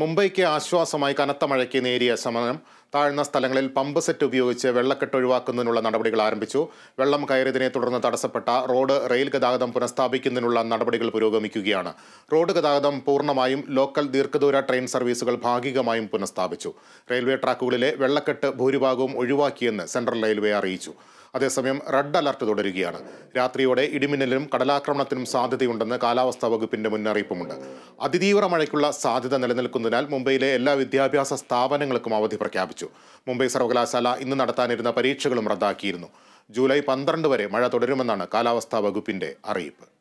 മുംബൈക്ക് ആശ്വാസമായി കനത്ത മഴയ്ക്ക് നേരിയ ശമനം താഴ്ന്ന സ്ഥലങ്ങളിൽ പമ്പ് സെറ്റ് ഉപയോഗിച്ച് വെള്ളക്കെട്ട് ഒഴിവാക്കുന്നതിനുള്ള നടപടികൾ ആരംഭിച്ചു വെള്ളം കയറിയതിനെ തുടർന്ന് തടസ്സപ്പെട്ട റോഡ് റെയിൽ ഗതാഗതം പുനഃസ്ഥാപിക്കുന്നതിനുള്ള നടപടികൾ പുരോഗമിക്കുകയാണ് റോഡ് ഗതാഗതം പൂർണ്ണമായും ലോക്കൽ ദീർഘദൂര ട്രെയിൻ സർവീസുകൾ ഭാഗികമായും പുനഃസ്ഥാപിച്ചു റെയിൽവേ ട്രാക്കുകളിലെ വെള്ളക്കെട്ട് ഭൂരിഭാഗവും ഒഴിവാക്കിയെന്ന് സെൻട്രൽ റെയിൽവേ അറിയിച്ചു അതേസമയം റെഡ് അലർട്ട് തുടരുകയാണ് രാത്രിയോടെ ഇടിമിന്നലിനും കടലാക്രമണത്തിനും സാധ്യതയുണ്ടെന്ന് കാലാവസ്ഥാ വകുപ്പിന്റെ മുന്നറിയിപ്പുമുണ്ട് അതിതീവ്ര മഴയ്ക്കുള്ള സാധ്യത നിലനിൽക്കുന്നതിനാൽ മുംബൈയിലെ എല്ലാ വിദ്യാഭ്യാസ സ്ഥാപനങ്ങൾക്കും അവധി പ്രഖ്യാപിച്ചു മുംബൈ സർവകലാശാല ഇന്ന് നടത്താനിരുന്ന പരീക്ഷകളും റദ്ദാക്കിയിരുന്നു ജൂലൈ പന്ത്രണ്ട് വരെ മഴ തുടരുമെന്നാണ് കാലാവസ്ഥാ വകുപ്പിന്റെ അറിയിപ്പ്